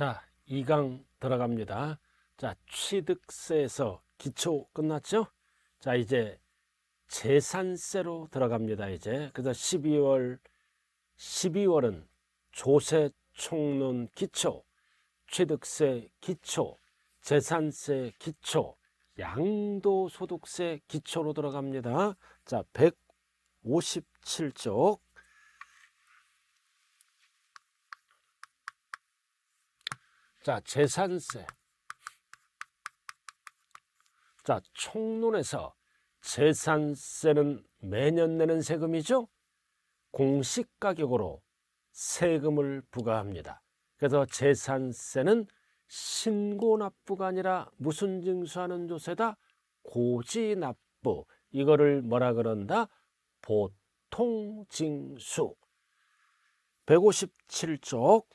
자, 2강 들어갑니다. 자, 취득세에서 기초 끝났죠? 자, 이제 재산세로 들어갑니다. 이제. 그래서 12월 12월은 조세 총론 기초, 취득세 기초, 재산세 기초, 양도소득세 기초로 들어갑니다. 자, 157쪽. 자, 재산세. 자, 총론에서 재산세는 매년 내는 세금이죠. 공시가격으로 세금을 부과합니다. 그래서 재산세는 신고납부가 아니라 무슨 징수하는 조세다? 고지납부. 이거를 뭐라 그런다? 보통징수. 157쪽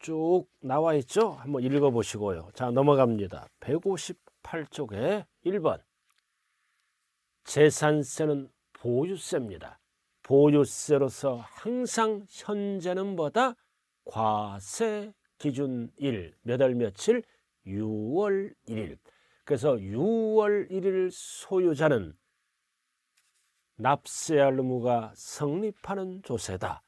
쭉 나와 있죠? 한번 읽어 보시고요. 자, 넘어갑니다. 158쪽에 1번. 재산세는 보유세입니다. 보유세로서 항상 현재는 보다 과세 기준 1, 몇월 며칠? 6월 1일. 그래서 6월 1일 소유자는 납세할 의무가 성립하는 조세다.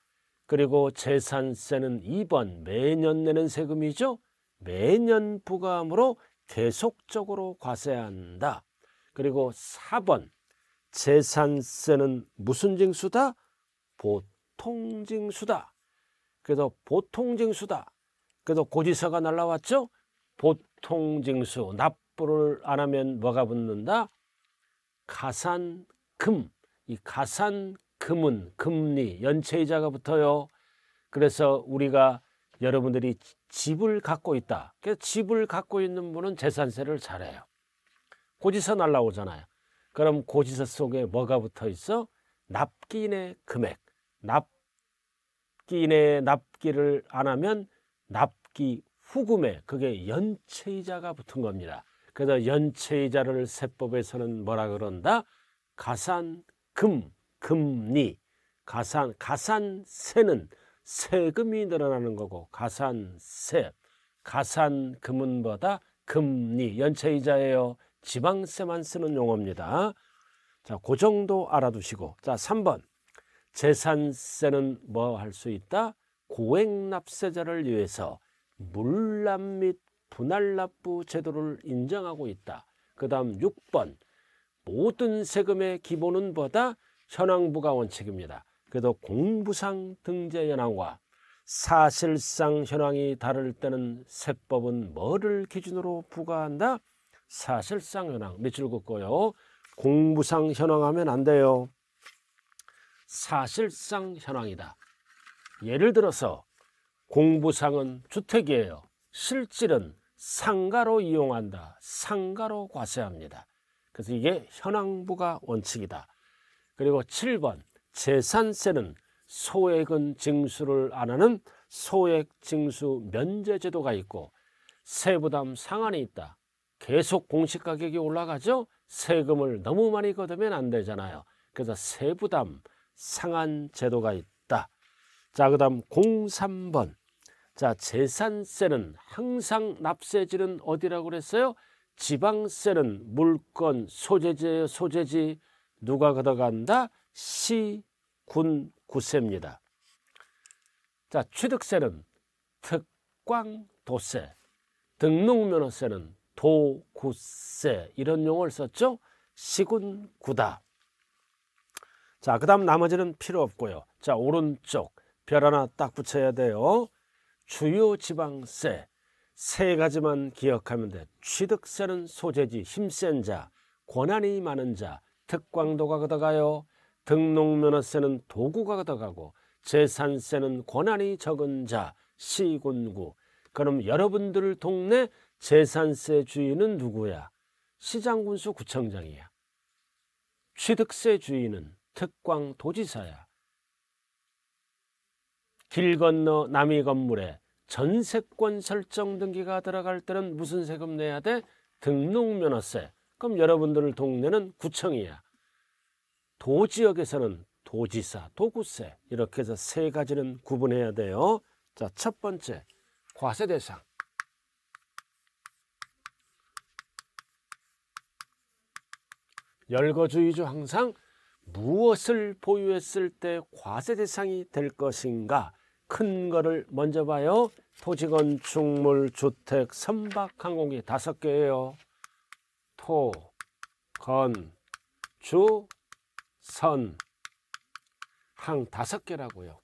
그리고 재산세는 2번 매년 내는 세금이죠. 매년 부과함으로 계속적으로 과세한다. 그리고 4번 재산세는 무슨 징수다? 보통징수다. 그래서 보통징수다. 그래서 고지서가 날라왔죠. 보통징수 납부를 안 하면 뭐가 붙는다? 가산금. 이 가산금 금은, 금리, 연체이자가 붙어요. 그래서 우리가 여러분들이 집을 갖고 있다. 그래서 집을 갖고 있는 분은 재산세를 잘해요. 고지서 날라오잖아요. 그럼 고지서 속에 뭐가 붙어 있어? 납기인의 금액. 납기인의 납기를 안 하면 납기 후금에 그게 연체이자가 붙은 겁니다. 그래서 연체이자를 세법에서는 뭐라 그런다? 가산금 금리, 가산, 가산세는 세금이 늘어나는 거고 가산세, 가산금은뭐다 금리, 연체이자예요. 지방세만 쓰는 용어입니다. 자, 그 정도 알아두시고 자, 3번 재산세는 뭐 할 수 있다? 고액납세자를 위해서 물납 및 분할납부 제도를 인정하고 있다. 그 다음 6번 모든 세금의 기본은 뭐다 현황부가 원칙입니다. 그래도 공부상 등재 현황과 사실상 현황이 다를 때는 세법은 뭐를 기준으로 부과한다? 사실상 현황 밑줄 긋고요. 공부상 현황하면 안 돼요. 사실상 현황이다. 예를 들어서 공부상은 주택이에요. 실질은 상가로 이용한다. 상가로 과세합니다. 그래서 이게 현황부가 원칙이다. 그리고 7번 재산세는 소액은 징수를 안 하는 소액 징수 면제 제도가 있고 세부담 상한이 있다. 계속 공시가격이 올라가죠. 세금을 너무 많이 걷으면 안 되잖아요. 그래서 세부담 상한 제도가 있다. 자, 그 다음 03번. 자, 재산세는 항상 납세지는 어디라고 그랬어요? 지방세는 물건, 소재재, 소재지, 누가 걷어간다 시, 군, 구세입니다. 자, 취득세는 특광, 도세, 등록면허세는 도, 구세 이런 용어를 썼죠. 시군, 구다. 자, 그 다음 나머지는 필요 없고요. 자, 오른쪽 별 하나 딱 붙여야 돼요. 주요 지방세 세 가지만 기억하면 돼. 취득세는 소재지, 힘센 자, 권한이 많은 자, 특광도가 걷어가요 등록면허세는 도구가 걷어가고 재산세는 권한이 적은 자 시군구 그럼 여러분들 동네 재산세 주인은 누구야? 시장군수 구청장이야 취득세 주인은 특광도지사야 길 건너 남이 건물에 전세권 설정 등기가 들어갈 때는 무슨 세금 내야 돼? 등록면허세 그럼 여러분들 동네는 구청이야. 도 지역에서는 도지사, 도구세 이렇게 해서 세 가지는 구분해야 돼요. 자, 첫 번째 과세 대상. 열거주의죠 항상 무엇을 보유했을 때 과세 대상이 될 것인가 큰 거를 먼저 봐요 토지 건축물 주택 선박 항공기 다섯 개예요 토, 건, 주, 선. 항 다섯 개라고요.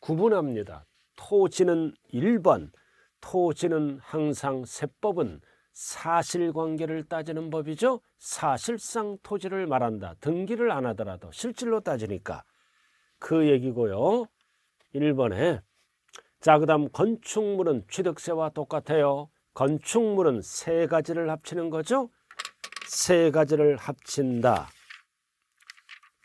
구분합니다. 토지는 1번, 토지는 항상 세법은 사실관계를 따지는 법이죠. 사실상 토지를 말한다. 등기를 안 하더라도 실질로 따지니까 그 얘기고요. 1번에 자, 그 다음 건축물은 취득세와 똑같아요. 건축물은 세 가지를 합치는 거죠. 세 가지를 합친다.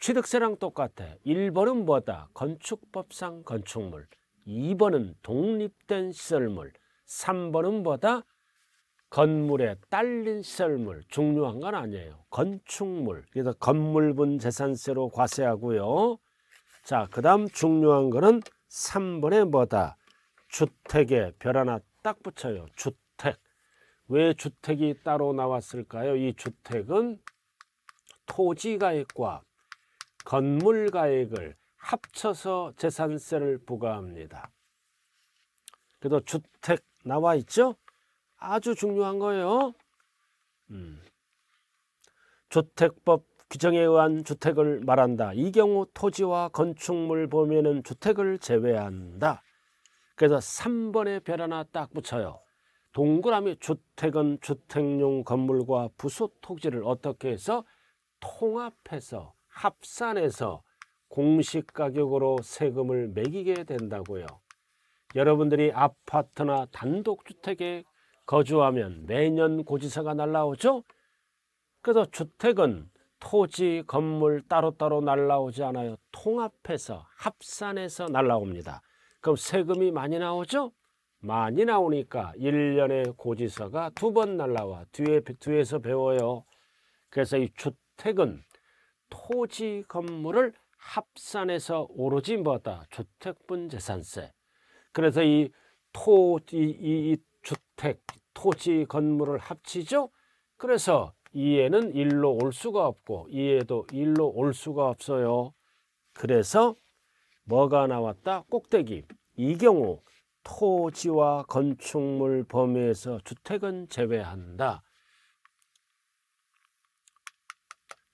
취득세랑 똑같아. 1번은 뭐다? 건축법상 건축물. 2번은 독립된 시설물. 3번은 뭐다? 건물에 딸린 시설물. 중요한 건 아니에요. 건축물. 그래서 건물분 재산세로 과세하고요. 자, 그 다음 중요한 거는 3번에 뭐다? 주택에 별 하나 딱 붙여요. 주택. 왜 주택이 따로 나왔을까요? 이 주택은 토지가액과 건물가액을 합쳐서 재산세를 부과합니다. 그래서 주택 나와 있죠? 아주 중요한 거예요. 음. 주택법 규정에 의한 주택을 말한다. 이 경우 토지와 건축물 범위는 주택을 제외한다. 그래서 3번의 별 하나 딱 붙여요. 동그라미 주택은 주택용 건물과 부수 토지를 어떻게 해서 통합해서 합산해서 공시 가격으로 세금을 매기게 된다고요. 여러분들이 아파트나 단독주택에 거주하면 매년 고지서가 날라오죠? 그래서 주택은 토지, 건물 따로따로 날라오지 않아요. 통합해서 합산해서 날라옵니다. 그럼 세금이 많이 나오죠? 많이 나오니까 1년에 고지서가 두 번 날라와 뒤에 뒤에서 배워요. 그래서 이 주택은 토지 건물을 합산해서 오로지 뭐다 주택분 재산세. 그래서 이 토지 이, 이 주택 토지 건물을 합치죠. 그래서 이에는 일로 올 수가 없고 이에도 일로 올 수가 없어요. 그래서 뭐가 나왔다? 꼭대기. 이 경우 토지와 건축물 범위에서 주택은 제외한다.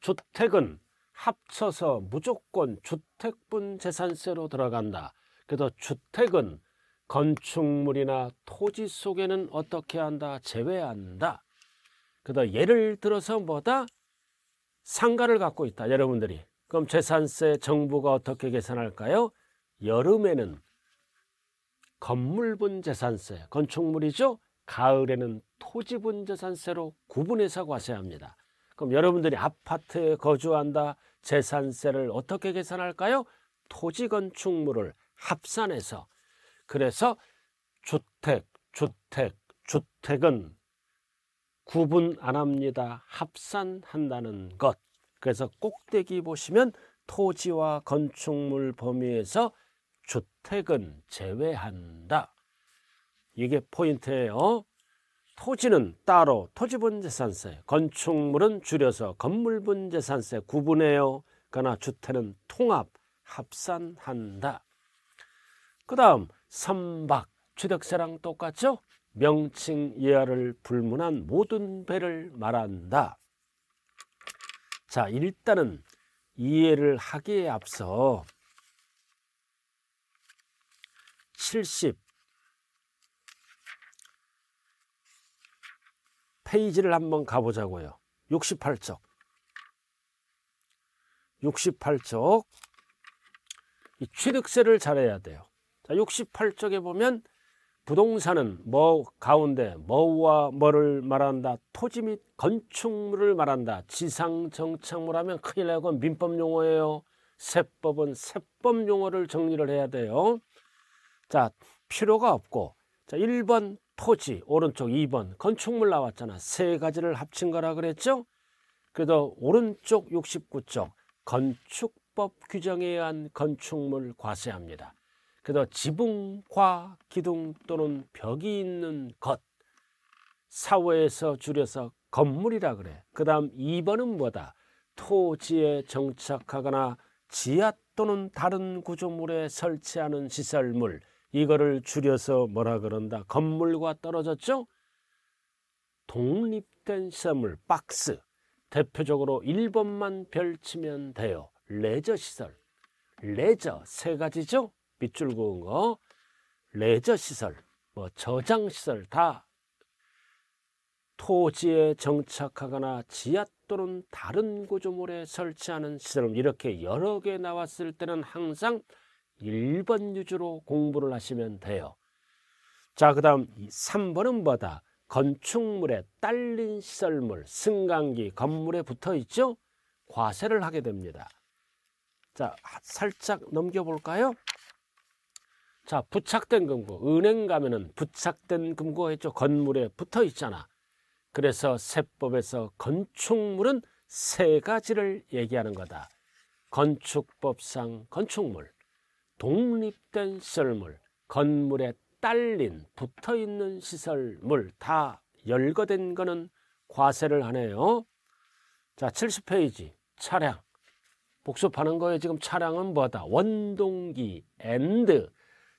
주택은 합쳐서 무조건 주택분 재산세로 들어간다. 그래서 주택은 건축물이나 토지 속에는 어떻게 한다? 제외한다. 그래서 예를 들어서 뭐다? 상가를 갖고 있다. 여러분들이. 그럼 재산세 정부가 어떻게 계산할까요? 여름에는 건물분 재산세, 건축물이죠. 가을에는 토지분 재산세로 구분해서 과세합니다. 그럼 여러분들이 아파트에 거주한다. 재산세를 어떻게 계산할까요? 토지 건축물을 합산해서 그래서 주택, 주택, 주택은 구분 안 합니다. 합산한다는 것. 그래서 꼭대기 보시면 토지와 건축물 범위에서 주택은 제외한다. 이게 포인트예요. 토지는 따로 토지분재산세, 건축물은 줄여서 건물분재산세 구분해요. 그러나 주택은 통합, 합산한다. 그 다음 선박, 취득세랑 똑같죠? 명칭 이하를 불문한 모든 배를 말한다. 자, 일단은 이해를 하기에 앞서 70 페이지를 한번 가보자고요. 68쪽. 68쪽. 이 취득세를 잘해야 돼요. 자, 68쪽에 보면 부동산은 뭐 가운데 뭐와 뭐를 말한다. 토지 및 건축물을 말한다. 지상 정착물 하면 큰일 나고 민법 용어예요. 세법은 세법 용어를 정리를 해야 돼요. 자, 필요가 없고 자, 1번 토지, 오른쪽 2번 건축물 나왔잖아. 세 가지를 합친 거라 그랬죠? 그래도 오른쪽 69쪽 건축법 규정에 의한 건축물 과세합니다. 그래도 지붕과 기둥 또는 벽이 있는 것사후에서 줄여서 건물이라 그래. 그 다음 2번은 뭐다? 토지에 정착하거나 지하 또는 다른 구조물에 설치하는 시설물 이거를 줄여서 뭐라 그런다 건물과 떨어졌죠 독립된 시설물 박스 대표적으로 1번만 별치면 돼요 레저 시설 레저 세 가지죠 밑줄 그은 거 레저 시설 뭐 저장 시설 다 토지에 정착하거나 지하 또는 다른 구조물에 설치하는 시설 이렇게 여러 개 나왔을 때는 항상 1번 유주로 공부를 하시면 돼요. 자, 그 다음 3번은 뭐다? 건축물에 딸린 시설물, 승강기, 건물에 붙어 있죠? 과세를 하게 됩니다. 자, 살짝 넘겨볼까요? 자, 부착된 금고. 은행 가면은 부착된 금고가 있죠. 건물에 붙어 있잖아. 그래서 세법에서 건축물은 세 가지를 얘기하는 거다. 건축법상 건축물, 독립된 시설물, 건물에 딸린 붙어있는 시설물 다 열거된 거는 과세를 하네요. 자 70페이지 차량 복습하는 거에 지금 차량은 뭐다? 원동기 엔드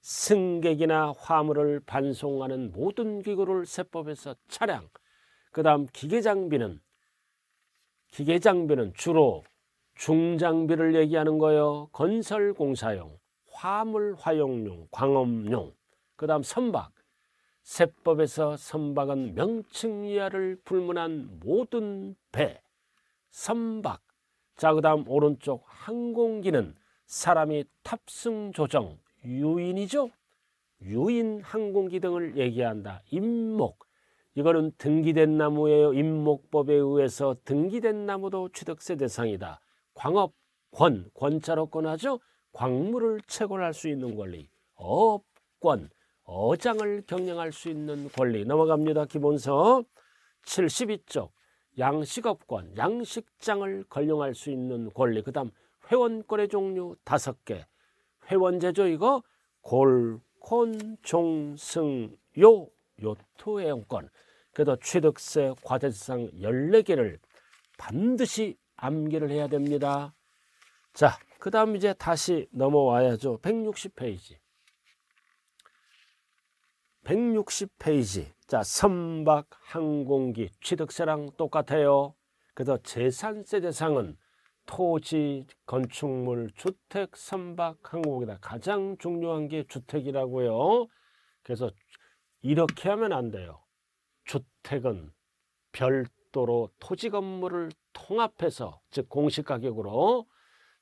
승객이나 화물을 반송하는 모든 기구를 세법에서 차량 그 다음 기계장비는 기계장비는 주로 중장비를 얘기하는 거예요 건설공사용 화물 화용용, 광업용, 그 다음 선박. 세법에서 선박은 명칭 이하를 불문한 모든 배, 선박. 자, 그 다음 오른쪽 항공기는 사람이 탑승 조정, 유인이죠. 유인 항공기 등을 얘기한다. 임목. 이거는 등기된 나무예요. 임목법에 의해서 등기된 나무도 취득세 대상이다. 광업, 권, 권자로 권하죠. 광물을 채굴할 수 있는 권리, 업권, 어장을 경영할 수 있는 권리 넘어갑니다. 기본서 72쪽 양식업권, 양식장을 걸용할 수 있는 권리 그 다음 회원권의 종류 5개 회원제조 이거 골, 콘, 종, 승, 요 요토 회원권 그래도 취득세, 과세상 14개를 반드시 암기를 해야 됩니다. 자, 그 다음 이제 다시 넘어와야죠. 160페이지. 160페이지. 자, 선박, 항공기, 취득세랑 똑같아요. 그래서 재산세 대상은 토지, 건축물, 주택, 선박, 항공기다. 가장 중요한 게 주택이라고요. 그래서 이렇게 하면 안 돼요. 주택은 별도로 토지 건물을 통합해서 즉 공시가격으로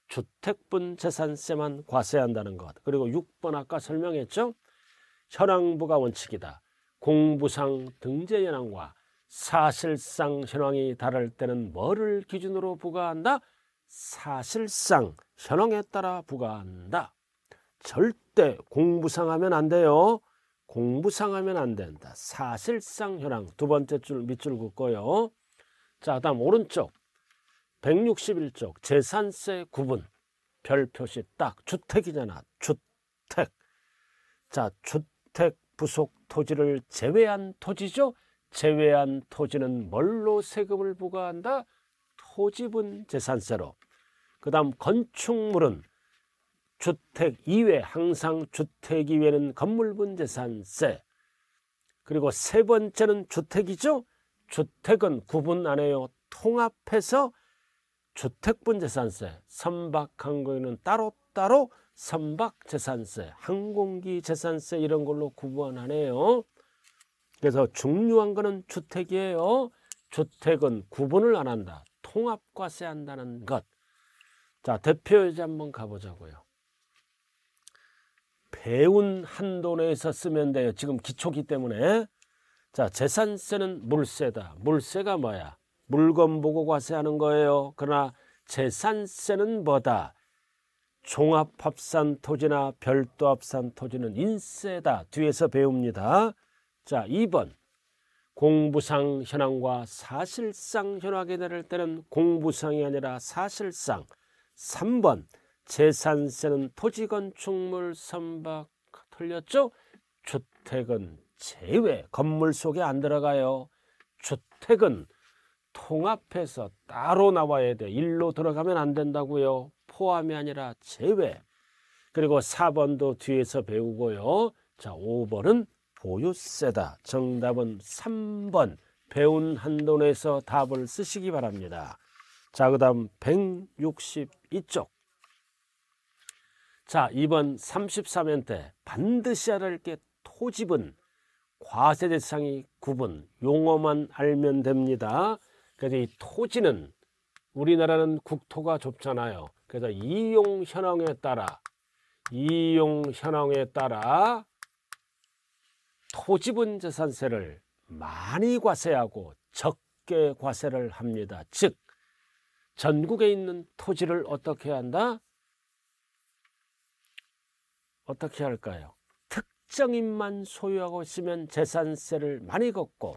주택분 재산세만 과세한다는 것 그리고 6번 아까 설명했죠 현황부가 원칙이다 공부상 등재 현황과 사실상 현황이 다를 때는 뭐를 기준으로 부과한다? 사실상 현황에 따라 부과한다 절대 공부상 하면 안 돼요 공부상 하면 안 된다 사실상 현황 두 번째 줄 밑줄 긋고요 자 다음 오른쪽 161쪽 재산세 구분 별 표시 딱 주택이잖아 주택 자 주택 부속 토지를 제외한 토지죠 제외한 토지는 뭘로 세금을 부과한다 토지분 재산세로 그 다음 건축물은 주택 이외 항상 주택 이외는 건물분 재산세 그리고 세 번째는 주택이죠 주택은 구분 안 해요 통합해서 주택분재산세, 선박항공에는 따로따로 선박재산세, 항공기재산세 이런 걸로 구분하네요. 그래서 중요한 거는 주택이에요. 주택은 구분을 안 한다. 통합과세 한다는 것. 자, 대표예제 한번 가보자고요. 배운 한도 내에서 쓰면 돼요. 지금 기초기 때문에. 자, 재산세는 물세다. 물세가 뭐야? 물건 보고 과세하는 거예요. 그러나 재산세는 뭐다? 종합합산 토지나 별도 합산 토지는 인세다. 뒤에서 배웁니다. 자, 2번. 공부상 현황과 사실상 현황에 다를 때는 공부상이 아니라 사실상. 3번. 재산세는 토지 건축물 선박 틀렸죠? 주택은 제외. 건물 속에 안 들어가요. 주택은 통합해서 따로 나와야 돼. 일로 들어가면 안 된다고요. 포함이 아니라 제외. 그리고 4번도 뒤에서 배우고요. 자, 5번은 보유세다. 정답은 3번. 배운 한돈에서 답을 쓰시기 바랍니다. 자, 그 다음 162쪽. 자, 이번 3 3연때 반드시 알아야 게 토집은 과세대상이 구분, 용어만 알면 됩니다. 그래서 이 토지는 우리나라는 국토가 좁잖아요. 그래서 이용 현황에 따라 이용 현황에 따라 토지분 재산세를 많이 과세하고 적게 과세를 합니다. 즉 전국에 있는 토지를 어떻게 한다? 어떻게 할까요? 특정인만 소유하고 있으면 재산세를 많이 걷고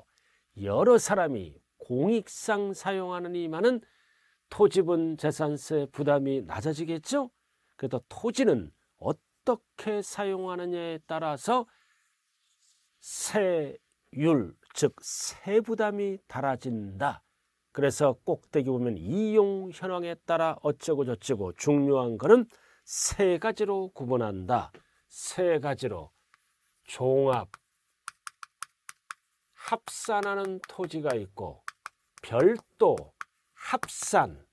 여러 사람이 공익상 사용하는 이만은 토지분 재산세 부담이 낮아지겠죠. 그래서 토지는 어떻게 사용하느냐에 따라서 세율 즉 세부담이 달라진다. 그래서 꼭대기 보면 이용 현황에 따라 어쩌고 저쩌고 중요한 것은 세 가지로 구분한다. 세 가지로 종합 합산하는 토지가 있고 별도, 합산.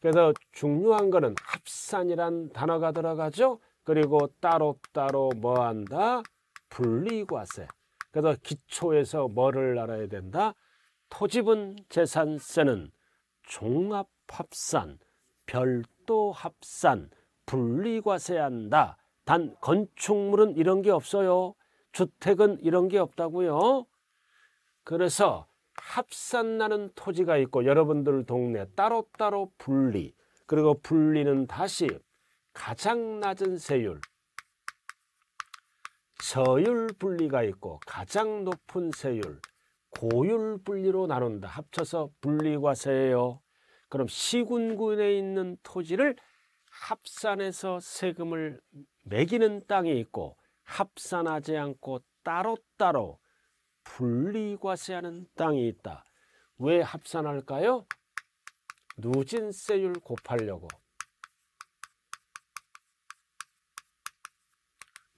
그래서 중요한 거는 합산이란 단어가 들어가죠. 그리고 따로따로 뭐한다? 분리과세. 그래서 기초에서 뭐를 알아야 된다? 토지분 재산세는 종합합산, 별도합산, 분리과세한다. 단 건축물은 이런 게 없어요. 주택은 이런 게 없다고요. 그래서 합산나는 토지가 있고 여러분들 동네 따로따로 분리 그리고 분리는 다시 가장 낮은 세율 저율 분리가 있고 가장 높은 세율 고율 분리로 나눈다 합쳐서 분리과세예요 그럼 시군군에 있는 토지를 합산해서 세금을 매기는 땅이 있고 합산하지 않고 따로따로 분리과세하는 땅이 있다. 왜 합산할까요? 누진세율 곱하려고.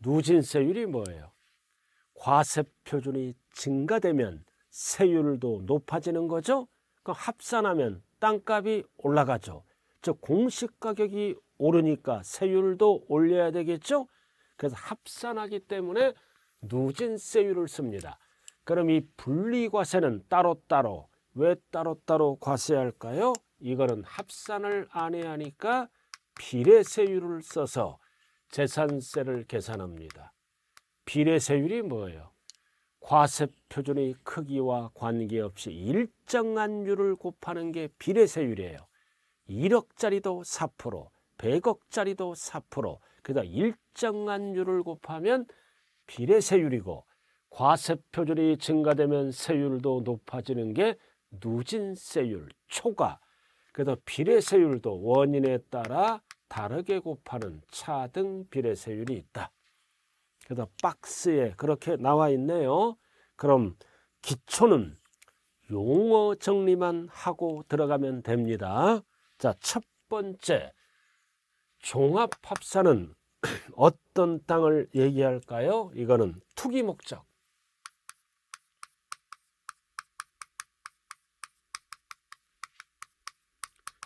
누진세율이 뭐예요? 과세표준이 증가되면 세율도 높아지는 거죠. 그 합산하면 땅값이 올라가죠. 즉 공시가격이 오르니까 세율도 올려야 되겠죠. 그래서 합산하기 때문에 누진세율을 씁니다. 그럼 이 분리과세는 따로따로 왜 따로따로 과세할까요? 이거는 합산을 안 해야 하니까 비례세율을 써서 재산세를 계산합니다. 비례세율이 뭐예요? 과세표준의 크기와 관계없이 일정한 율을 곱하는 게 비례세율이에요. 1억짜리도 4%, 100억짜리도 4%, 그다 그러니까 일정한 율을 곱하면 비례세율이고 과세표준이 증가되면 세율도 높아지는 게 누진세율, 초과, 그래서 비례세율도 원인에 따라 다르게 곱하는 차등 비례세율이 있다. 그래서 박스에 그렇게 나와 있네요. 그럼 기초는 용어 정리만 하고 들어가면 됩니다. 자, 첫 번째 종합합산은 어떤 땅을 얘기할까요? 이거는 투기 목적.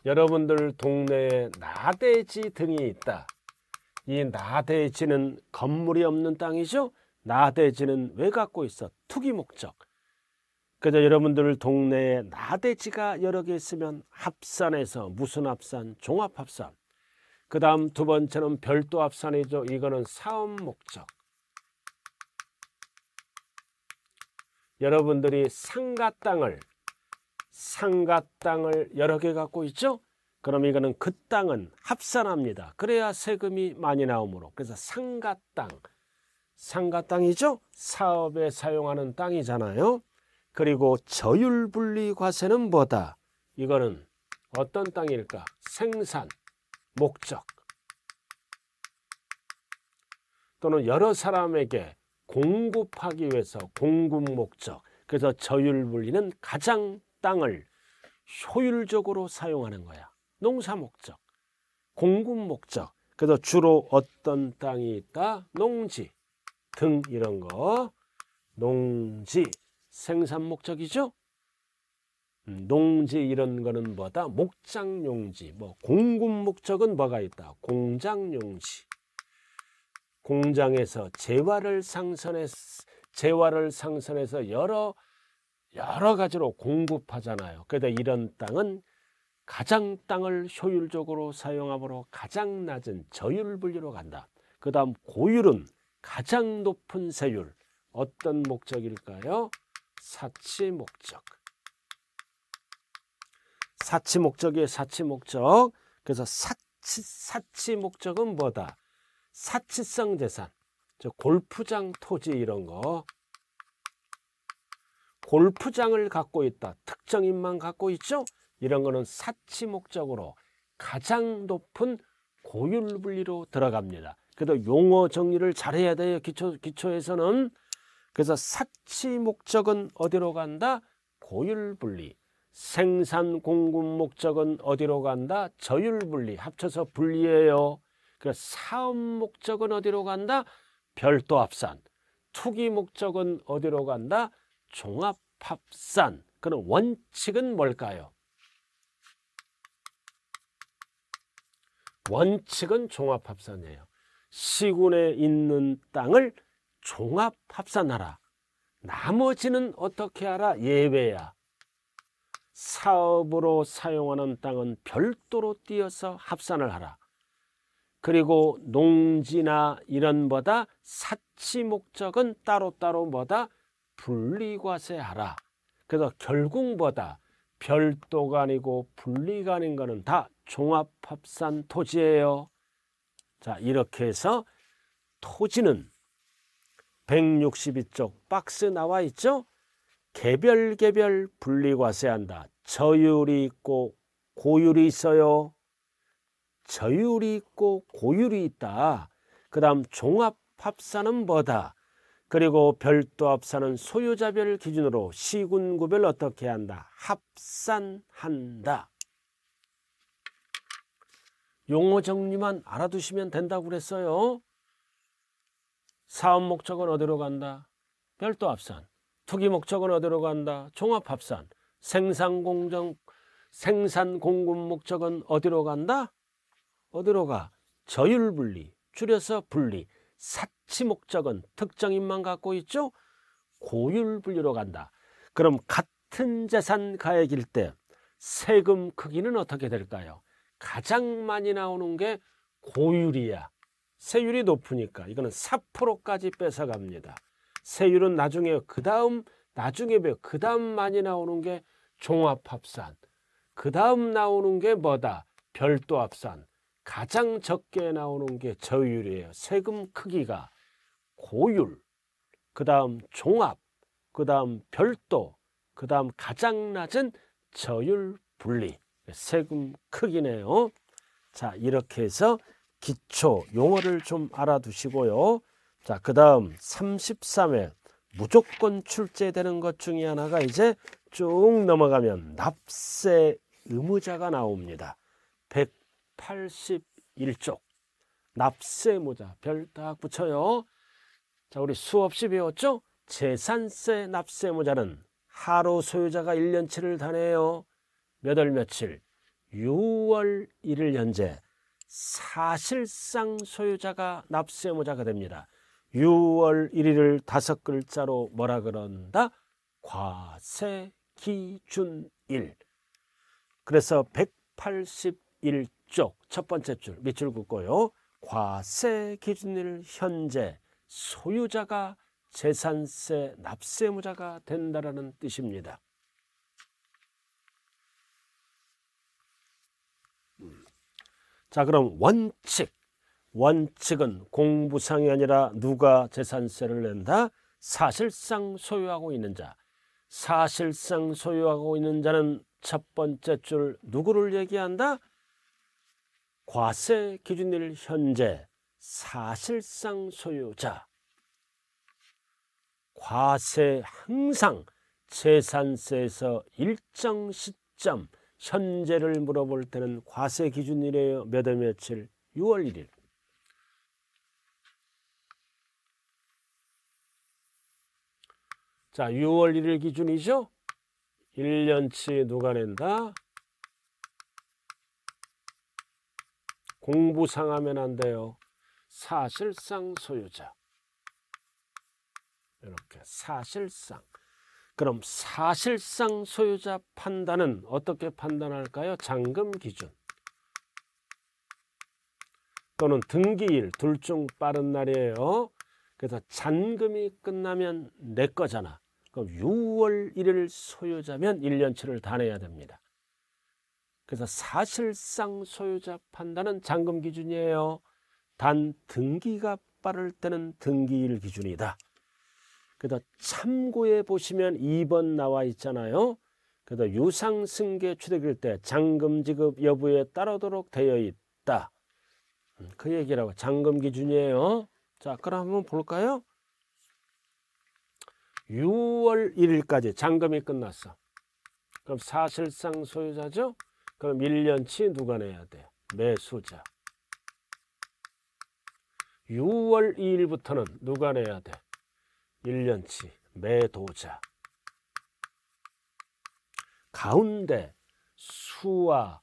여러분들 동네에 나대지 등이 있다. 이 나대지는 건물이 없는 땅이죠. 나대지는 왜 갖고 있어? 투기 목적. 그저 여러분들 동네에 나대지가 여러 개 있으면 합산해서 무슨 합산? 종합 합산. 그 다음 두 번째는 별도 합산이죠. 이거는 사업 목적. 여러분들이 상가 땅을 상가 땅을 여러 개 갖고 있죠. 그럼 이거는 그 땅은 합산합니다. 그래야 세금이 많이 나오므로 그래서 상가 땅, 상가 땅이죠. 사업에 사용하는 땅이잖아요. 그리고 저율분리과세는 뭐다? 이거는 어떤 땅일까? 생산, 목적 또는 여러 사람에게 공급하기 위해서 공급 목적 그래서 저율분리는 가장 땅을 효율적으로 사용하는 거야. 농사 목적, 공급 목적. 그래서 주로 어떤 땅이 있다? 농지 등 이런 거. 농지 생산 목적이죠. 음, 농지 이런 거는 뭐다? 목장용지. 뭐 공급 목적은 뭐가 있다? 공장용지. 공장에서 재화를 상선해 재화를 상선해서 여러 여러 가지로 공급하잖아요. 그러다 이런 땅은 가장 땅을 효율적으로 사용함으로 가장 낮은 저율 분리로 간다. 그 다음 고율은 가장 높은 세율. 어떤 목적일까요? 사치 목적. 사치 목적이에요. 사치 목적. 그래서 사치, 사치 목적은 뭐다? 사치성 재산. 저 골프장 토지 이런 거 골프장을 갖고 있다. 특정인만 갖고 있죠. 이런 거는 사치 목적으로 가장 높은 고율 분리로 들어갑니다. 그래도 용어 정리를 잘해야 돼요. 기초, 기초에서는. 그래서 사치 목적은 어디로 간다? 고율 분리. 생산 공급 목적은 어디로 간다? 저율 분리. 합쳐서 분리해요. 그래서 사업 목적은 어디로 간다? 별도 합산. 투기 목적은 어디로 간다? 종합합산 그런 원칙은 뭘까요? 원칙은 종합합산이에요. 시군에 있는 땅을 종합합산하라. 나머지는 어떻게 하라? 예외야. 사업으로 사용하는 땅은 별도로 띄어서 합산을 하라. 그리고 농지나 이런 보다 사치 목적은 따로따로 뭐다 분리과세하라. 그래서 결국보다 별도가 아니고 분리가 아닌 거는 다 종합합산 토지예요. 자 이렇게 해서 토지는 162쪽 박스 나와 있죠? 개별 개별 분리과세한다. 저율이 있고 고율이 있어요. 저율이 있고 고율이 있다. 그 다음 종합합산은 뭐다? 그리고 별도 합산은 소유자별 기준으로 시군구별 어떻게 한다? 합산한다. 용어 정리만 알아두시면 된다고 그랬어요. 사업 목적은 어디로 간다? 별도 합산. 투기 목적은 어디로 간다? 종합 합산. 생산 공정 생산 공급 목적은 어디로 간다? 어디로 가? 저율 분리, 줄여서 분리. 사치 목적은 특정인만 갖고 있죠. 고율 분류로 간다. 그럼 같은 재산 가액일 때 세금 크기는 어떻게 될까요? 가장 많이 나오는 게 고율이야. 세율이 높으니까 이거는 4%까지 뺏어갑니다. 세율은 나중에 그 다음 나중에 그 다음 많이 나오는 게 종합합산. 그 다음 나오는 게 뭐다? 별도합산. 가장 적게 나오는 게 저율이에요. 세금 크기가 고율, 그 다음 종합, 그 다음 별도, 그 다음 가장 낮은 저율 분리. 세금 크기네요. 자, 이렇게 해서 기초 용어를 좀 알아두시고요. 자, 그 다음 33회 무조건 출제되는 것 중에 하나가 이제 쭉 넘어가면 납세 의무자가 나옵니다. 100 81쪽. 납세 모자 별 딱 붙여요. 자, 우리 수없이 배웠죠? 재산세 납세 모자는 하루 소유자가 1년치를 다네요. 몇월 며칠? 6월 1일 현재 사실상 소유자가 납세 모자가 됩니다. 6월 1일을 다섯 글자로 뭐라 그런다? 과세 기준 1. 그래서 181 쪽첫 번째 줄 밑줄 긋고요. 과세 기준일 현재 소유자가 재산세 납세무자가 된다라는 뜻입니다. 음. 자 그럼 원칙 원칙은 공부상이 아니라 누가 재산세를 낸다? 사실상 소유하고 있는 자 사실상 소유하고 있는 자는 첫 번째 줄 누구를 얘기한다? 과세 기준일 현재 사실상 소유자 과세 항상 재산세에서 일정 시점 현재를 물어볼 때는 과세 기준일이에요. 몇 월 며칠? 6월 1일. 자, 6월 1일 기준이죠. 1년치 누가 낸다? 공부상하면 안 돼요. 사실상 소유자. 이렇게 사실상. 그럼 사실상 소유자 판단은 어떻게 판단할까요? 잔금 기준. 또는 등기일 둘 중 빠른 날이에요. 그래서 잔금이 끝나면 내 거잖아. 그럼 6월 1일 소유자면 1년치를 다 내야 됩니다. 그래서 사실상 소유자 판단은 잔금 기준이에요. 단 등기가 빠를 때는 등기일 기준이다. 그래서 참고해 보시면 2번 나와 있잖아요. 그래서 유상 승계 취득일 때 잔금 지급 여부에 따르도록 되어 있다. 음, 그 얘기라고 잔금 기준이에요. 자, 그럼 한번 볼까요? 6월 1일까지 잔금이 끝났어. 그럼 사실상 소유자죠? 그럼 1년치 누가 내야 돼 매수자. 6월 2일부터는 누가 내야 돼? 1년치 매도자. 가운데 수와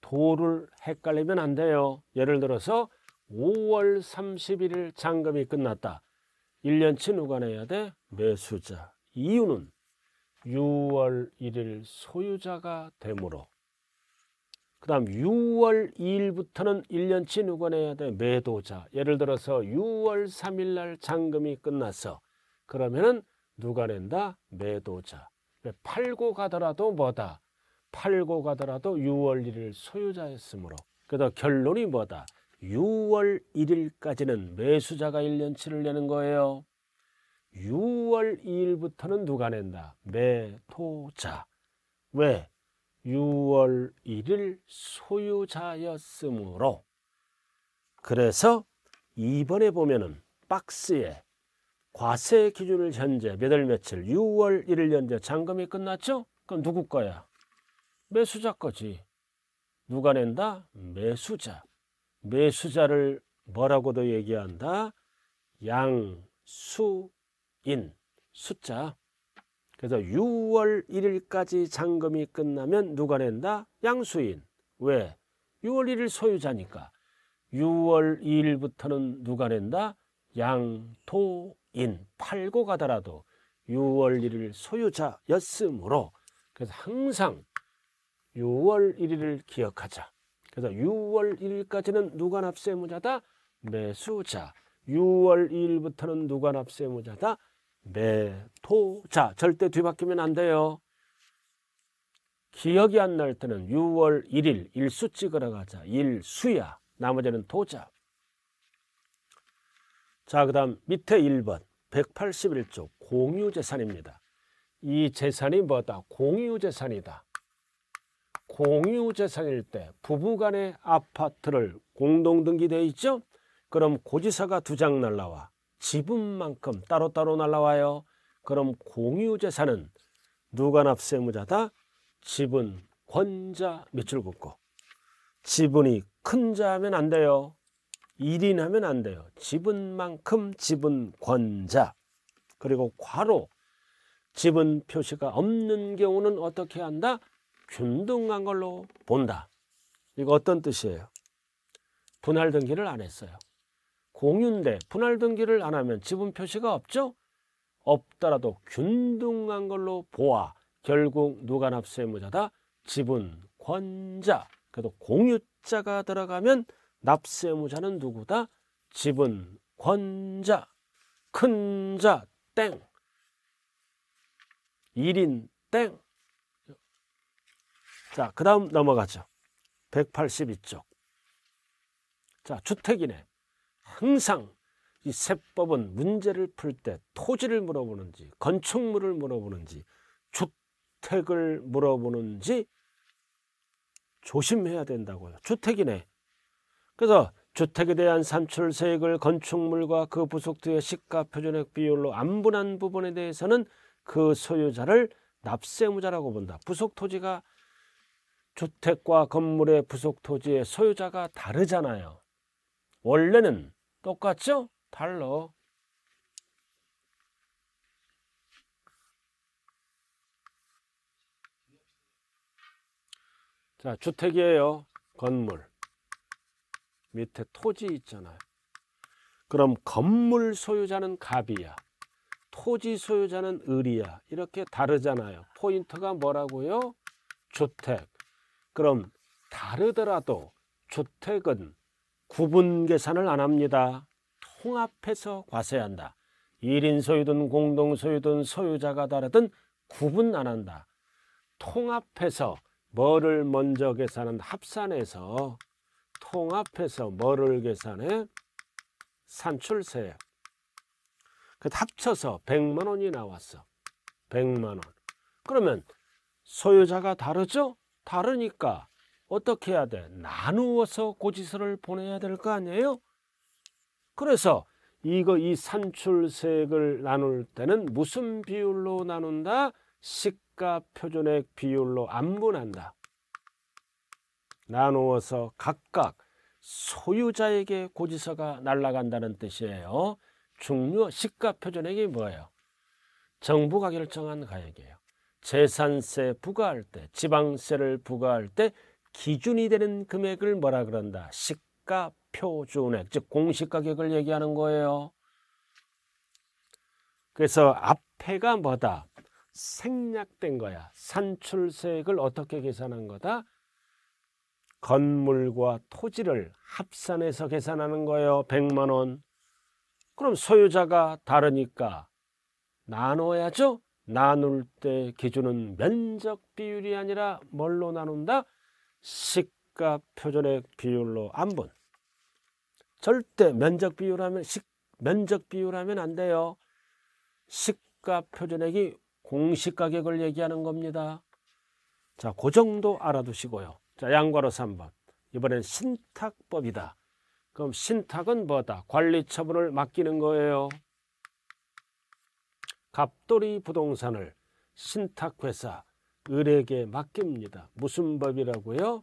도를 헷갈리면 안 돼요. 예를 들어서 5월 31일 잔금이 끝났다. 1년치 누가 내야 돼? 매수자. 이유는 6월 1일 소유자가 되므로 그 다음 6월 2일부터는 1년치 누가 내야 돼? 매도자. 예를 들어서 6월 3일 날 잔금이 끝났어. 그러면은 누가 낸다? 매도자. 팔고 가더라도 뭐다? 팔고 가더라도 6월 1일 소유자였으므로. 그래서 결론이 뭐다? 6월 1일까지는 매수자가 1년치를 내는 거예요. 6월 2일부터는 누가 낸다? 매도자. 왜? 6월 1일 소유자였으므로 그래서 이번에 보면은 박스에 과세 기준을 현재 몇월 며칠 6월 1일 현재 잔금이 끝났죠? 그럼 누구 거야? 매수자 거지. 누가 낸다? 매수자. 매수자를 뭐라고도 얘기한다? 양수인 숫자 그래서 6월 1일까지 잔금이 끝나면 누가 낸다? 양수인. 왜? 6월 1일 소유자니까. 6월 2일부터는 누가 낸다? 양토인. 팔고 가더라도 6월 1일 소유자였으므로 그래서 항상 6월 1일을 기억하자. 그래서 6월 1일까지는 누가 납세무자다? 매수자. 6월 2일부터는 누가 납세무자다? 매토자 절대 뒤바뀌면 안 돼요. 기억이 안 날 때는 6월 1일 일수 찍으러 가자. 일수야. 나머지는 토자. 자, 그다음 밑에 1번 181조 공유 재산입니다. 이 재산이 뭐다? 공유 재산이다. 공유 재산일 때 부부 간의 아파트를 공동 등기돼 있죠? 그럼 고지서가 두 장 날라와. 지분만큼 따로따로 날라와요. 그럼 공유 재산은 누가 납세무자다? 지분, 권자 밑줄 긋고 지분이 큰 자면 안 돼요. 1인 하면 안 돼요. 지분만큼 지분 권자 그리고 과로 지분 표시가 없는 경우는 어떻게 한다? 균등한 걸로 본다. 이거 어떤 뜻이에요? 분할 등기를 안 했어요. 공유인데 분할 등기를 안 하면 지분 표시가 없죠? 없더라도 균등한 걸로 보아 결국 누가 납세의무자다? 지분권자 그래도 공유자가 들어가면 납세의무자는 누구다? 지분권자 큰자땡 1인 땡 자, 그 다음 넘어가죠. 182쪽. 자, 주택이네. 항상 이 세법은 문제를 풀 때 토지를 물어보는지 건축물을 물어보는지 주택을 물어보는지 조심해야 된다고요. 주택이네. 그래서 주택에 대한 산출세액을 건축물과 그 부속도의 시가표준액 비율로 안분한 부분에 대해서는 그 소유자를 납세무자라고 본다. 부속토지가 주택과 건물의 부속토지의 소유자가 다르잖아요. 원래는 똑같죠? 달러. 자, 주택이에요. 건물. 밑에 토지 있잖아요. 그럼 건물 소유자는 갑이야. 토지 소유자는 을이야. 이렇게 다르잖아요. 포인트가 뭐라고요? 주택. 그럼 다르더라도 주택은 구분 계산을 안 합니다. 통합해서 과세한다. 1인 소유든 공동 소유든 소유자가 다르든 구분 안 한다. 통합해서 뭐를 먼저 계산한 합산해서 통합해서 뭐를 계산해 산출세 그 합쳐서 100만 원이 나왔어 100만 원 그러면 소유자가 다르죠? 다르니까 어떻게 해야 돼? 나누어서 고지서를 보내야 될 거 아니에요? 그래서 이거 이산출세을 나눌 때는 무슨 비율로 나눈다? 시가 표준액 비율로 안분한다. 나누어서 각각 소유자에게 고지서가 날라간다는 뜻이에요. 중요 시가 표준액이 뭐예요? 정부가 결정한 가액이에요. 재산세 부과할 때, 지방세를 부과할 때 기준이 되는 금액을 뭐라 그런다? 시가 표준액, 즉 공시가격을 얘기하는 거예요. 그래서 앞에가 뭐다? 생략된 거야. 산출세액을 어떻게 계산한 거다? 건물과 토지를 합산해서 계산하는 거예요. 100만 원. 그럼 소유자가 다르니까 나눠야죠. 나눌 때 기준은 면적 비율이 아니라 뭘로 나눈다? 시가 표준액 비율로 안분 절대 면적 비율하면 식 면적 비율하면 안 돼요. 시가 표준액이 공식 가격을 얘기하는 겁니다. 자, 그 정도 알아두시고요. 자, 양괄호 3번. 이번엔 신탁법이다. 그럼 신탁은 뭐다? 관리 처분을 맡기는 거예요. 갑돌이 부동산을 신탁회사 을에게 맡깁니다. 무슨 법이라고요?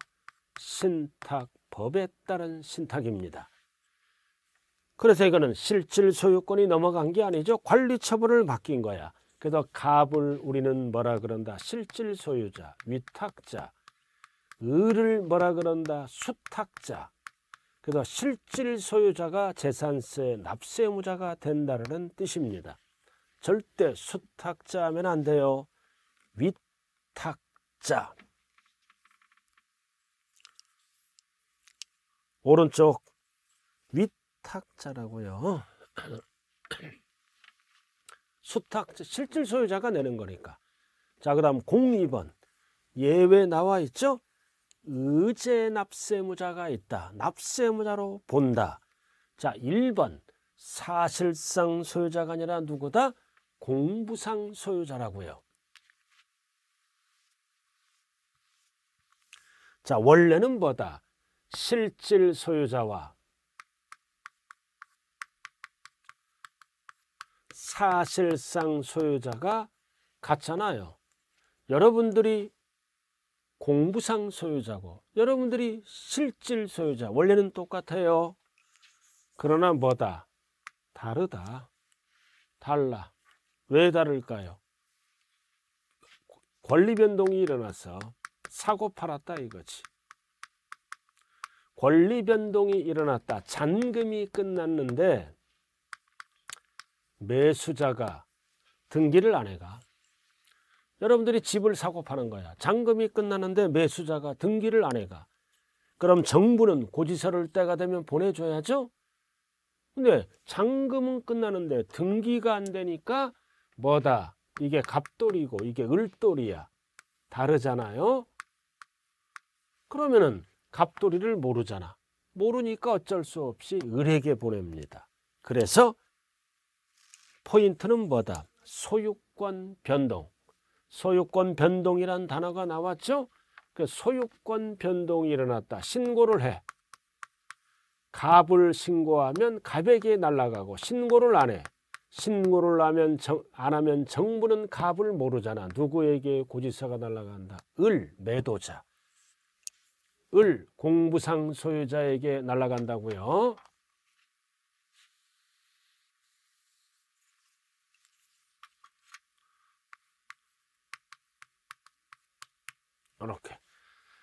신탁법에 따른 신탁입니다. 그래서 이거는 실질 소유권이 넘어간 게 아니죠. 관리 처분을 맡긴 거야. 그래서 갑을 우리는 뭐라 그런다? 실질 소유자, 위탁자. 을을 뭐라 그런다? 수탁자. 그래서 실질 소유자가 재산세 납세 무자가 된다는 뜻입니다. 절대 수탁자 하면 안 돼요. 위 탁자 오른쪽 위탁자라고요. 수탁자 실질 소유자가 내는 거니까. 자, 그다음 02번. 예외 나와 있죠? 의제 납세무자가 있다. 납세무자로 본다. 자, 1번. 사실상 소유자가 아니라 누구다? 공부상 소유자라고요. 자, 원래는 뭐다? 실질 소유자와 사실상 소유자가 같잖아요. 여러분들이 공부상 소유자고 여러분들이 실질 소유자 원래는 똑같아요. 그러나 뭐다? 다르다. 달라. 왜 다를까요? 권리 변동이 일어나서 사고 팔았다 이거지. 권리 변동이 일어났다. 잔금이 끝났는데 매수자가 등기를 안 해가. 여러분들이 집을 사고 파는 거야. 잔금이 끝나는데 매수자가 등기를 안 해가. 그럼 정부는 고지서를 때가 되면 보내줘야죠. 근데 잔금은 끝나는데 등기가 안 되니까 뭐다. 이게 갑돌이고 이게 을돌이야. 다르잖아요. 그러면은 갑돌이를 모르잖아. 모르니까 어쩔 수 없이 을에게 보냅니다. 그래서 포인트는 뭐다? 소유권 변동. 소유권 변동이란 단어가 나왔죠? 그 소유권 변동이 일어났다. 신고를 해. 갑을 신고하면 갑에게 날아가고 신고를 안 해. 신고를 하면 정, 안 하면 정부는 갑을 모르잖아. 누구에게 고지서가 날아간다. 을, 매도자. 을 공부상 소유자에게 날아간다고요. 이렇게.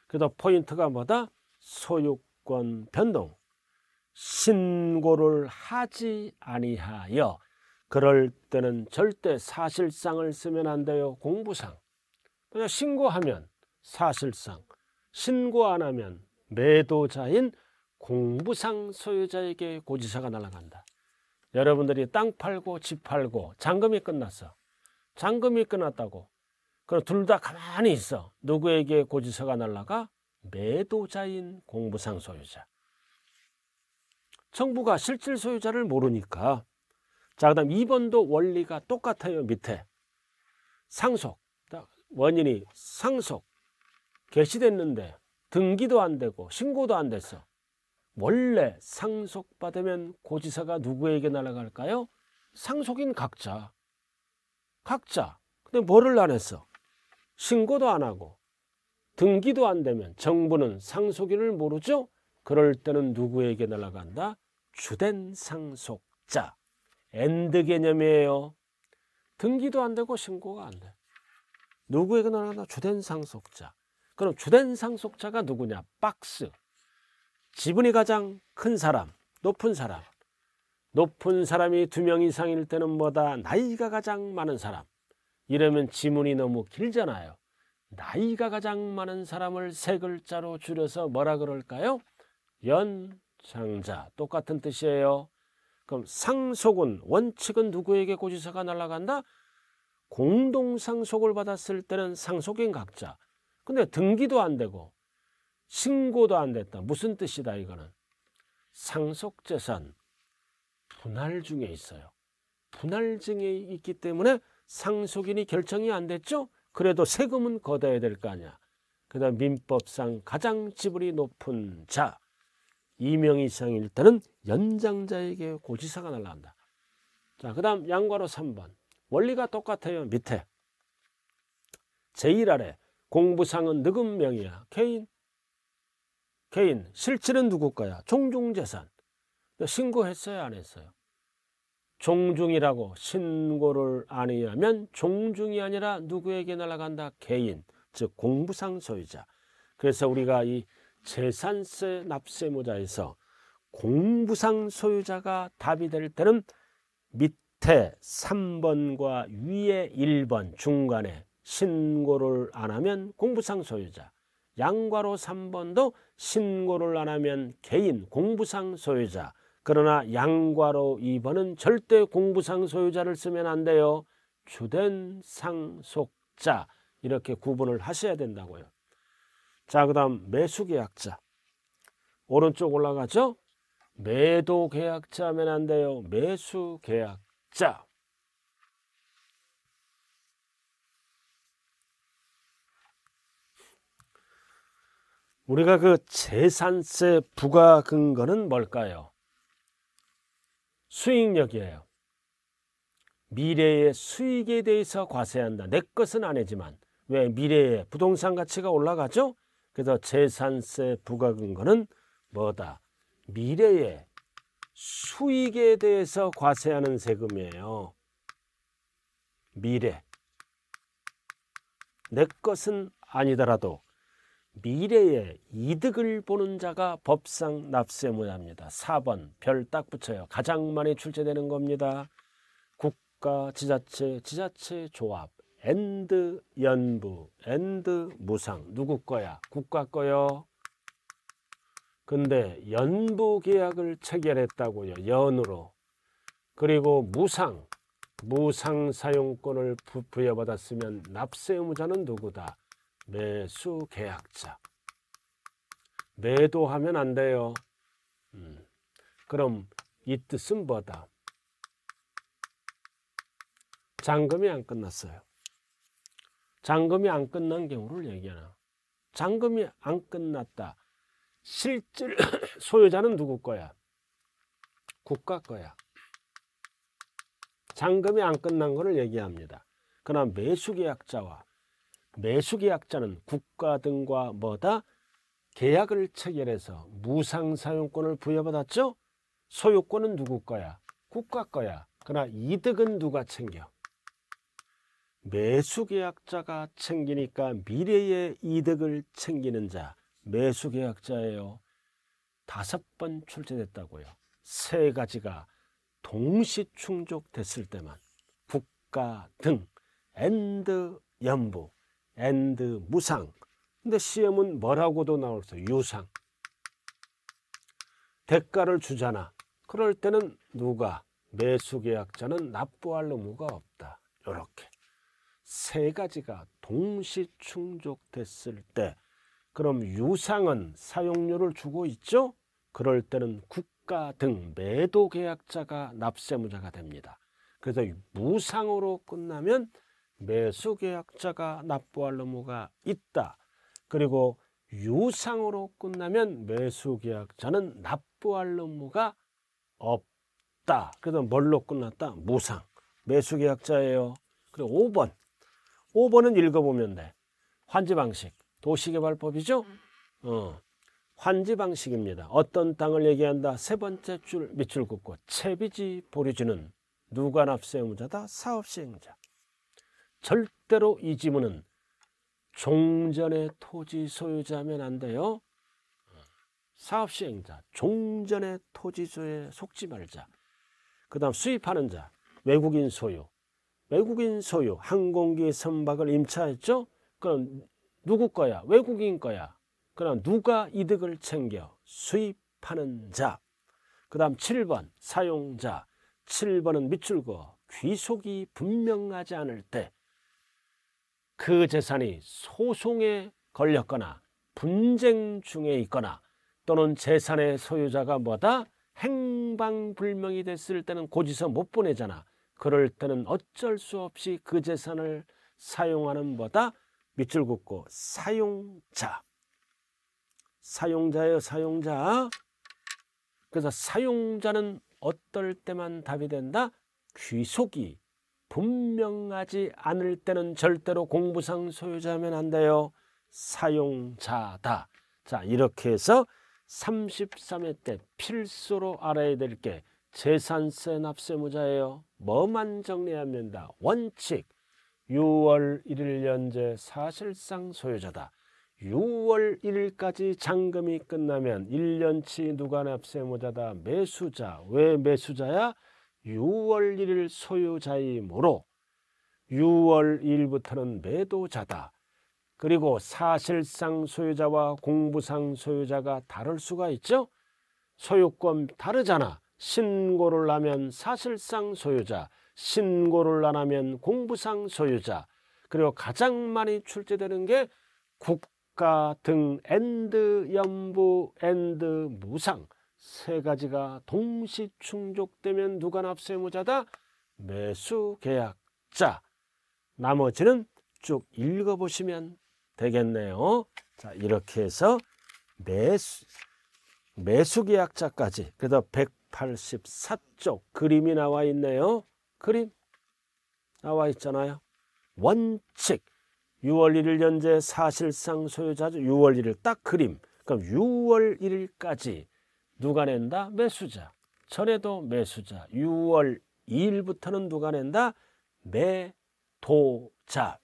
그래서 포인트가 뭐다? 소유권 변동. 신고를 하지 아니하여 그럴 때는 절대 사실상을 쓰면 안 돼요. 공부상. 그러니까 신고하면 사실상 신고 안 하면 매도자인 공부상 소유자에게 고지서가 날아간다. 여러분들이 땅 팔고 집 팔고 잔금이 끝났어. 잔금이 끝났다고. 그럼 둘 다 가만히 있어. 누구에게 고지서가 날라가? 매도자인 공부상 소유자. 정부가 실질 소유자를 모르니까. 자, 그 다음 2번도 원리가 똑같아요, 밑에. 상속. 원인이 상속, 개시됐는데 등기도 안 되고 신고도 안 됐어. 원래 상속받으면 고지사가 누구에게 날아갈까요? 상속인 각자. 각자. 근데 뭐를 안 했어? 신고도 안 하고 등기도 안 되면 정부는 상속인을 모르죠? 그럴 때는 누구에게 날아간다? 주된 상속자. 엔드 개념이에요. 등기도 안 되고 신고가 안 돼. 누구에게 날아간다? 주된 상속자. 그럼 주된 상속자가 누구냐? 박스. 지분이 가장 큰 사람, 높은 사람. 높은 사람이 두 명 이상일 때는 뭐다? 나이가 가장 많은 사람. 이러면 지문이 너무 길잖아요. 나이가 가장 많은 사람을 세 글자로 줄여서 뭐라 그럴까요? 연장자. 똑같은 뜻이에요. 그럼 상속은 원칙은 누구에게 고지서가 날아간다? 공동상속을 받았을 때는 상속인 각자. 근데 등기도 안 되고 신고도 안 됐다. 무슨 뜻이다 이거는? 상속재산 분할 중에 있어요. 분할중에 있기 때문에 상속인이 결정이 안 됐죠? 그래도 세금은 걷어야 될 거 아니야. 그 다음 민법상 가장 지불이 높은 자 2명 이상일 때는 연장자에게 고지사가 날라간다. 자, 그 다음 양과로 3번. 원리가 똑같아요. 밑에. 제1아래 공부상은 누구 명이야? 개인. 개인. 실질은 누구 거야? 종중재산. 신고했어요? 안 했어요? 종중이라고 신고를 아니하면 종중이 아니라 누구에게 날아간다? 개인. 즉 공부상 소유자. 그래서 우리가 이 재산세 납세모자에서 공부상 소유자가 답이 될 때는 밑에 3번과 위에 1번 중간에 신고를 안 하면 공부상 소유자 양과로 3번도 신고를 안 하면 개인 공부상 소유자 그러나 양과로 2번은 절대 공부상 소유자를 쓰면 안 돼요. 주된 상속자 이렇게 구분을 하셔야 된다고요. 자, 그 다음 매수계약자. 오른쪽 올라가죠? 매도계약자 면안 돼요. 매수계약자. 우리가 그 재산세 부과 근거는 뭘까요? 수익력이에요. 미래의 수익에 대해서 과세한다. 내 것은 아니지만 왜 미래의 부동산 가치가 올라가죠? 그래서 재산세 부과 근거는 뭐다? 미래의 수익에 대해서 과세하는 세금이에요. 미래. 내 것은 아니더라도 미래의 이득을 보는 자가 법상 납세무야 합니다. 4번 별 딱 붙여요. 가장 많이 출제되는 겁니다. 국가, 지자체, 지자체 조합, 엔드 연부, 엔드 무상. 누구 거야? 국가 거요. 근데 연부 계약을 체결했다고요. 연으로. 그리고 무상, 무상 사용권을 부여받았으면 납세 의무자는 누구다? 매수 계약자. 매도하면 안 돼요. 음. 그럼 이 뜻은 뭐다? 잔금이 안 끝났어요. 잔금이 안 끝난 경우를 얘기하나. 잔금이 안 끝났다. 실질 소유자는 누구 거야? 국가 거야. 잔금이 안 끝난 거를 얘기합니다. 그러나 매수계약자와 매수 계약자는 국가 등과 뭐다 계약을 체결해서 무상 사용권을 부여받았죠. 소유권은 누구 거야? 국가 거야. 그러나 이득은 누가 챙겨? 매수 계약자가 챙기니까 미래의 이득을 챙기는 자 매수 계약자예요. 다섯 번 출제됐다고요. 세 가지가 동시 충족됐을 때만 국가 등 앤드 연부 and, 무상. 근데 시험은 뭐라고도 나올 수 유상. 대가를 주잖아. 그럴 때는 누가 매수계약자는 납부할 의무가 없다. 이렇게 세 가지가 동시 충족됐을 때 그럼 유상은 사용료를 주고 있죠? 그럴 때는 국가 등 매도계약자가 납세무자가 됩니다. 그래서 무상으로 끝나면 매수계약자가 납부할 의무가 있다. 그리고 유상으로 끝나면 매수계약자는 납부할 의무가 없다. 그래서 뭘로 끝났다? 무상. 매수계약자예요. 그리고 5번. 5번은 읽어보면 돼. 환지방식. 도시개발법이죠? 음. 어. 환지방식입니다. 어떤 땅을 얘기한다. 세 번째 줄 밑줄 긋고 채비지 보류지는 누가 납세 의무자다? 사업시행자. 절대로 이 지문은 종전의 토지 소유자면 안 돼요. 사업시행자, 종전의 토지 소유에 속지 말자. 그 다음 수입하는 자, 외국인 소유. 외국인 소유, 항공기 선박을 임차했죠? 그럼 누구 거야? 외국인 거야. 그럼 누가 이득을 챙겨? 수입하는 자. 그 다음 7번, 사용자. 7번은 밑줄 거. 귀속이 분명하지 않을 때그 재산이 소송에 걸렸거나 분쟁 중에 있거나 또는 재산의 소유자가 뭐다 행방불명이 됐을 때는 고지서 못 보내잖아. 그럴 때는 어쩔 수 없이 그 재산을 사용하는 뭐다 밑줄 긋고 사용자 사용자예요 사용자 그래서 사용자는 어떨 때만 답이 된다 귀속이 분명하지 않을 때는 절대로 공부상 소유자면 안 돼요. 사용자다. 자 이렇게 해서 33회 때 필수로 알아야 될 게 재산세 납세무자예요. 뭐만 정리하면 다 원칙 6월 1일 연재 사실상 소유자다. 6월 1일까지 잔금이 끝나면 1년치 누가 납세무자다 매수자 왜 매수자야? 6월 1일 소유자이므로 6월 1일부터는 매도자다. 그리고 사실상 소유자와 공부상 소유자가 다를 수가 있죠. 소유권 다르잖아. 신고를 하면 사실상 소유자, 신고를 안 하면 공부상 소유자. 그리고 가장 많이 출제되는 게 국가 등 엔드 연부 엔드 무상 세 가지가 동시 충족되면 누가 납세무자다? 매수 계약자. 나머지는 쭉 읽어보시면 되겠네요. 자, 이렇게 해서 매수, 매수 계약자까지. 그래서 184쪽 그림이 나와 있네요. 그림 나와 있잖아요. 원칙. 6월 1일 현재 사실상 소유자죠. 6월 1일 딱 그림. 그럼 6월 1일까지 누가 낸다? 매수자. 전에도 매수자. 6월 2일부터는 누가 낸다? 매도자.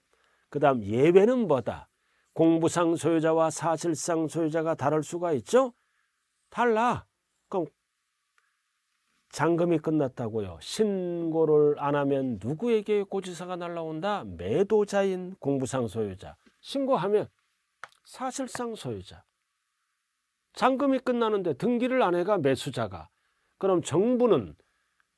그 다음 예외는 뭐다? 공부상 소유자와 사실상 소유자가 다를 수가 있죠? 달라. 그럼 잔금이 끝났다고요. 신고를 안 하면 누구에게 고지사가 날라온다? 매도자인 공부상 소유자. 신고하면 사실상 소유자. 잔금이 끝나는데 등기를 안 해가 매수자가. 그럼 정부는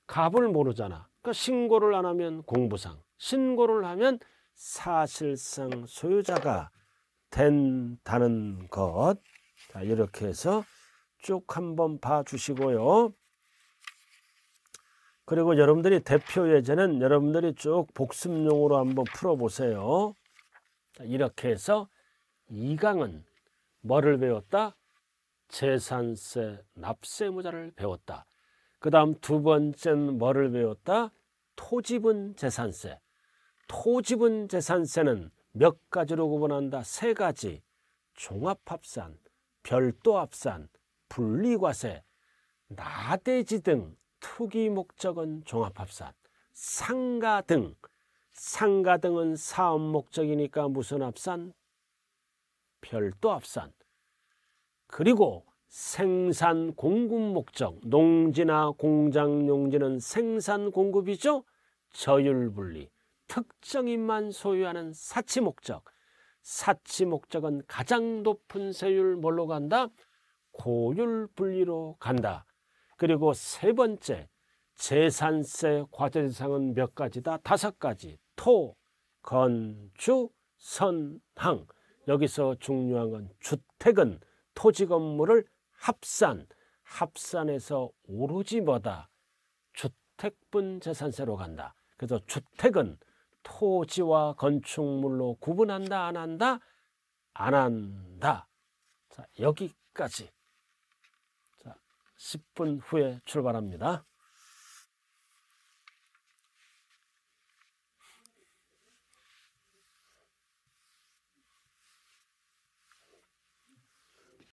갑을 모르잖아. 그러니까 신고를 안 하면 공부상, 신고를 하면 사실상 소유자가 된다는 것. 자, 이렇게 해서 쭉 한번 봐주시고요. 그리고 여러분들이 대표 예제는 여러분들이 쭉 복습용으로 한번 풀어보세요. 자, 이렇게 해서 이강은 뭐를 배웠다? 재산세, 납세무자를 배웠다. 그 다음 두 번째는 뭐를 배웠다? 토지분 재산세. 토지분 재산세는 몇 가지로 구분한다? 세 가지. 종합합산, 별도합산, 분리과세, 나대지 등 투기 목적은 종합합산, 상가 등, 상가 등은 사업 목적이니까 무슨 합산? 별도합산. 그리고 생산 공급 목적, 농지나 공장 용지는 생산 공급이죠. 저율 분리, 특정인만 소유하는 사치 목적. 사치 목적은 가장 높은 세율 뭘로 간다? 고율 분리로 간다. 그리고 세 번째, 재산세 과세 대상은 몇 가지다? 다섯 가지. 토, 건축 선항. 여기서 중요한 건 주택은 토지 건물을 합산, 합산에서 오로지 뭐다? 주택분 재산세로 간다. 그래서 주택은 토지와 건축물로 구분한다 안 한다? 안 한다. 자, 여기까지. 자, 10분 후에 출발합니다.